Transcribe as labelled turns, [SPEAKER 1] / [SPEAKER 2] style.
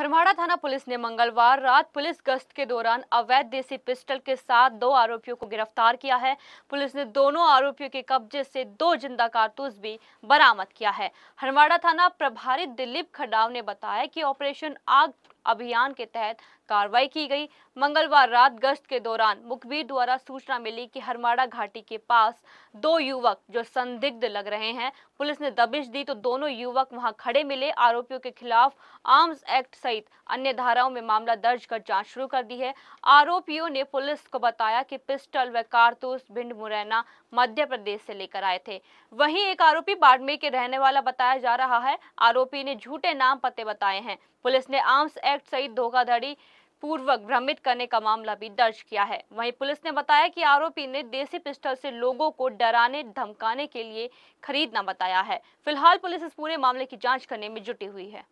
[SPEAKER 1] खरमाड़ा थाना पुलिस ने मंगलवार रात पुलिस गश्त के दौरान अवैध देसी पिस्टल के साथ दो आरोपियों को गिरफ्तार किया है पुलिस ने दोनों आरोपियों के कब्जे से दो जिंदा कारतूस भी बरामद किया है हरमाड़ा थाना प्रभारी दिलीप खडाव ने बताया कि ऑपरेशन आग अभियान के तहत कार्रवाई की गई मंगलवार रात गश्त के दौरान मुखबिर द्वारा सूचना मिली कि हरमाड़ा घाटी के पास दो युवक जो संदिग्ध लग रहे हैं पुलिस ने दबिश दी तो दोनों युवक वहां खड़े मिले आरोपियों के खिलाफ आर्म्स एक्ट सहित अन्य धाराओं में मामला दर्ज कर जांच शुरू कर दी है आरोपियों ने पुलिस को बताया कि पिस्टल व कारतूस भिंड मुरैना मध्य प्रदेश से लेकर आए थे वहीं एक आरोपी बाड़मेर के रहने वाला बताया जा रहा है आरोपी ने झूठे नाम पते बताए हैं पुलिस ने आर्म्स एक्ट एक्ट सहित धोखाधड़ी पूर्वक भ्रमित करने का मामला भी दर्ज किया है वहीं पुलिस ने बताया कि आरोपी ने देसी पिस्टल से लोगों को डराने धमकाने के लिए खरीदना बताया है फिलहाल पुलिस इस पूरे मामले की जांच करने में जुटी हुई है